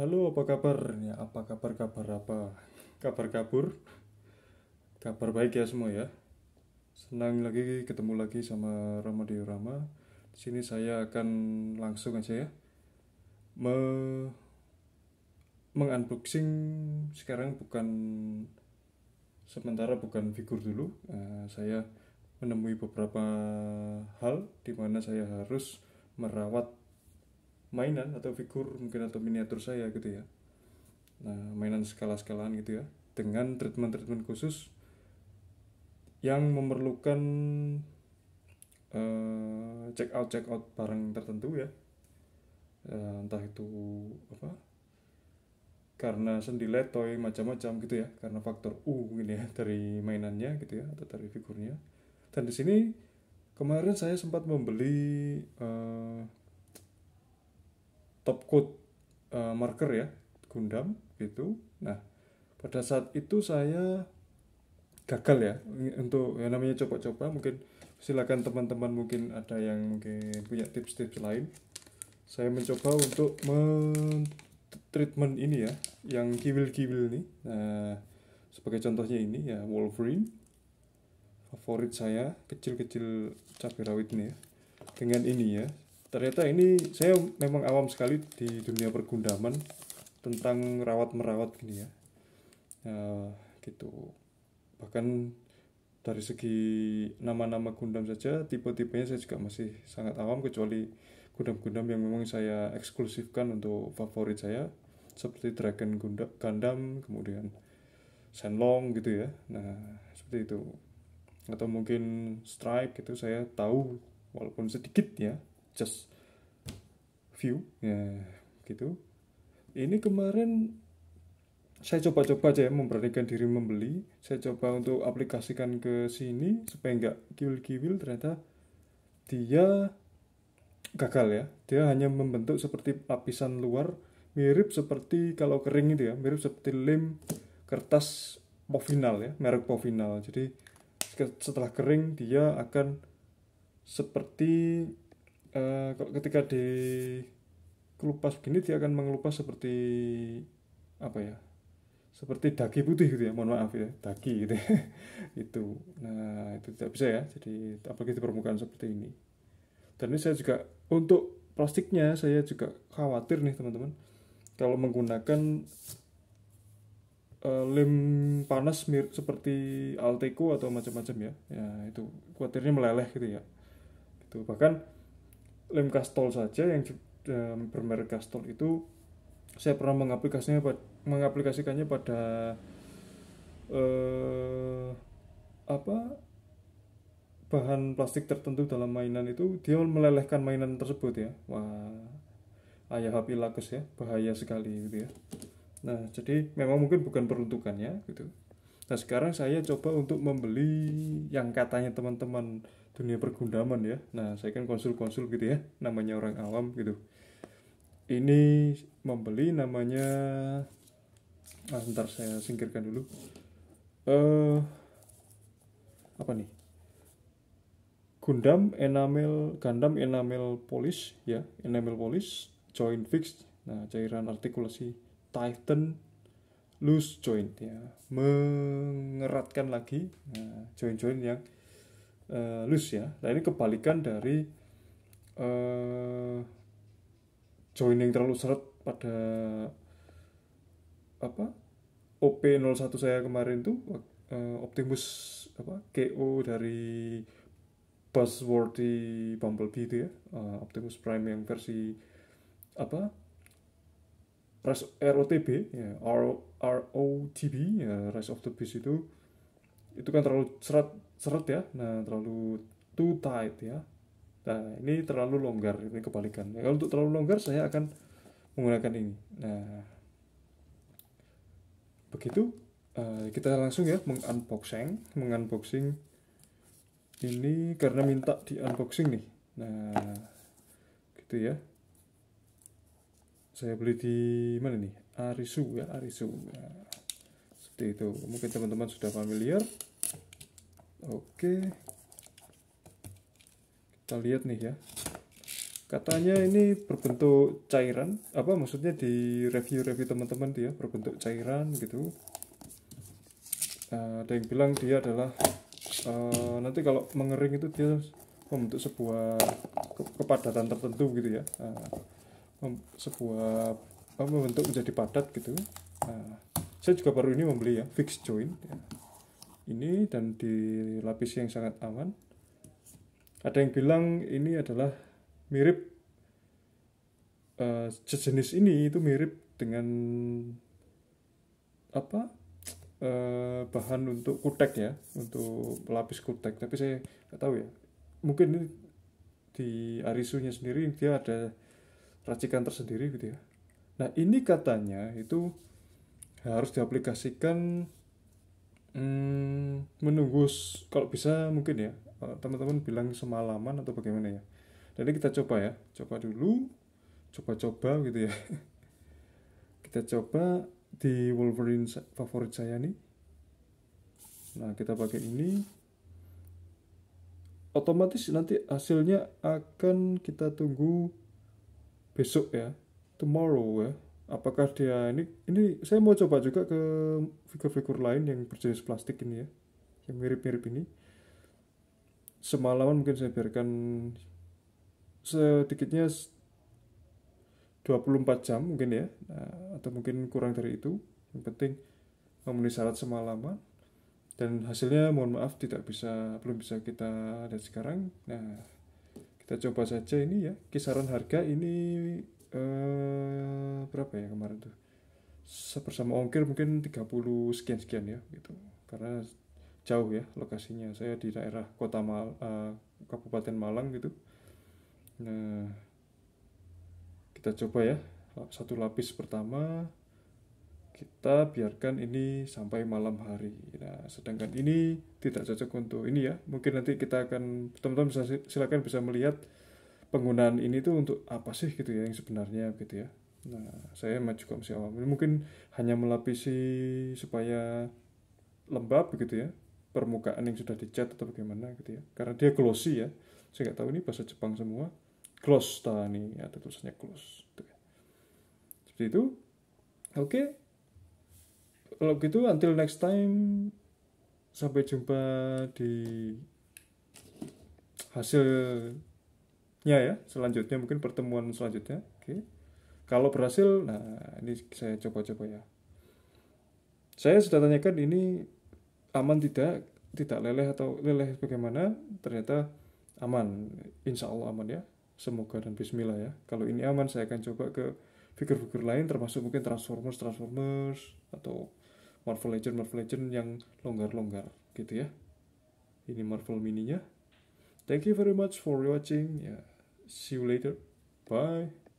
Halo, apa kabar? Ya, apa kabar? Kabar apa? Kabar kabur? Kabar baik ya semua ya. Senang lagi ketemu lagi sama Rama di Di sini saya akan langsung aja ya. Me mengunboxing sekarang bukan sementara bukan figur dulu. Uh, saya menemui beberapa hal di mana saya harus merawat mainan atau figur mungkin atau miniatur saya gitu ya nah mainan skala-skalaan gitu ya dengan treatment-treatment khusus yang memerlukan uh, check out check out barang tertentu ya uh, entah itu apa karena sendi letoy macam-macam gitu ya karena faktor U ini ya dari mainannya gitu ya atau dari figurnya dan di sini kemarin saya sempat membeli uh, stop code uh, marker ya Gundam gitu nah pada saat itu saya gagal ya untuk yang namanya coba-coba mungkin silakan teman-teman mungkin ada yang mungkin punya tips-tips lain saya mencoba untuk treatment ini ya yang kibil-kibil nih nah sebagai contohnya ini ya Wolverine favorit saya kecil-kecil cabai rawit nih ya dengan ini ya ternyata ini saya memang awam sekali di dunia pergundaman tentang rawat merawat gini ya nah, gitu bahkan dari segi nama-nama gundam saja tipe-tipenya saya juga masih sangat awam kecuali gundam-gundam yang memang saya eksklusifkan untuk favorit saya seperti Dragon Gundam, Gundam kemudian Senlong gitu ya nah seperti itu atau mungkin Stripe gitu saya tahu walaupun sedikit ya just view ya gitu ini kemarin saya coba-coba aja ya memberanikan diri membeli saya coba untuk aplikasikan ke sini supaya nggak kiwil-kiwil ternyata dia gagal ya dia hanya membentuk seperti lapisan luar mirip seperti kalau kering itu ya mirip seperti lem kertas povinal ya merek povinal jadi setelah kering dia akan seperti uh, ketika di kelupas begini dia akan mengelupas seperti apa ya seperti daging putih gitu ya mohon maaf ya daging gitu ya. itu nah itu tidak bisa ya jadi apalagi di permukaan seperti ini dan ini saya juga untuk plastiknya saya juga khawatir nih teman-teman kalau menggunakan uh, lem panas mir seperti Alteco atau macam-macam ya ya itu khawatirnya meleleh gitu ya itu bahkan lem kastol saja yang um, bermerek kastol itu saya pernah mengaplikasinya mengaplikasikannya pada eh, apa bahan plastik tertentu dalam mainan itu dia melelehkan mainan tersebut ya wah ayah api lakus ya bahaya sekali gitu ya nah jadi memang mungkin bukan peruntukannya gitu nah sekarang saya coba untuk membeli yang katanya teman-teman dunia pergundaman ya nah saya kan konsul-konsul gitu ya namanya orang awam gitu ini membeli namanya ah, ntar saya singkirkan dulu eh uh, apa nih Gundam enamel Gundam enamel polish ya enamel polish joint fixed nah cairan artikulasi Titan loose joint ya mengeratkan lagi nah, joint-joint yang uh, loose ya. Nah ini kebalikan dari uh, joining terlalu seret pada apa OP01 saya kemarin tuh uh, Optimus apa KO dari di Bumblebee itu ya uh, Optimus Prime yang versi apa Rise ROTB ya ROTB ya Rise of the Beast itu itu kan terlalu serat seret ya nah terlalu too tight ya nah ini terlalu longgar ini kebalikan ya, kalau untuk terlalu longgar saya akan menggunakan ini nah begitu uh, kita langsung ya mengunboxing mengunboxing ini karena minta di unboxing nih nah gitu ya saya beli di mana nih Arisu ya Arisu nah, seperti itu mungkin teman-teman sudah familiar Oke. Kita lihat nih ya. Katanya ini berbentuk cairan, apa maksudnya di review-review teman-teman dia berbentuk cairan gitu. Eh, ada yang bilang dia adalah eh, nanti kalau mengering itu dia membentuk sebuah kepadatan tertentu gitu ya. Eh, sebuah membentuk menjadi padat gitu. saya juga baru ini membeli ya, fixed joint. Ya ini dan dilapisi yang sangat aman. Ada yang bilang ini adalah mirip uh, sejenis ini itu mirip dengan apa uh, bahan untuk kutek ya, untuk pelapis kutek. Tapi saya nggak tahu ya. Mungkin ini di arisunya sendiri dia ada racikan tersendiri gitu ya. Nah ini katanya itu harus diaplikasikan hmm, menunggu kalau bisa mungkin ya eh, teman-teman bilang semalaman atau bagaimana ya jadi kita coba ya coba dulu coba-coba gitu ya kita coba di Wolverine favorit saya nih nah kita pakai ini otomatis nanti hasilnya akan kita tunggu besok ya tomorrow ya apakah dia ini ini saya mau coba juga ke figur-figur lain yang berjenis plastik ini ya yang mirip-mirip ini semalaman mungkin saya biarkan sedikitnya 24 jam mungkin ya nah, atau mungkin kurang dari itu yang penting memenuhi syarat semalaman dan hasilnya mohon maaf tidak bisa belum bisa kita lihat sekarang nah kita coba saja ini ya kisaran harga ini eh, berapa ya kemarin tuh bersama ongkir mungkin 30 sekian sekian ya gitu karena jauh ya lokasinya saya di daerah kota Mal uh, Kabupaten Malang gitu nah kita coba ya satu lapis pertama kita biarkan ini sampai malam hari. Nah, sedangkan ini tidak cocok untuk ini ya. Mungkin nanti kita akan teman-teman bisa silakan bisa melihat penggunaan ini tuh untuk apa sih gitu ya yang sebenarnya gitu ya. Nah, saya juga masih awam. Mungkin hanya melapisi supaya lembab begitu ya, permukaan yang sudah dicat atau bagaimana gitu ya. Karena dia glossy ya. Saya nggak tahu ini bahasa Jepang semua. Gloss tani ya, tulisannya gloss. Gitu ya. Seperti itu. Oke. Okay. Kalau gitu until next time sampai jumpa di hasilnya ya selanjutnya mungkin pertemuan selanjutnya. Oke. Okay. Kalau berhasil, nah ini saya coba-coba ya. Saya sudah tanyakan ini aman tidak, tidak leleh atau leleh bagaimana, ternyata aman. Insya Allah aman ya. Semoga dan bismillah ya. Kalau ini aman, saya akan coba ke figur-figur lain termasuk mungkin Transformers, Transformers, atau Marvel Legend, Marvel Legend yang longgar-longgar gitu ya. Ini Marvel mininya. Thank you very much for watching. Yeah. See you later. Bye.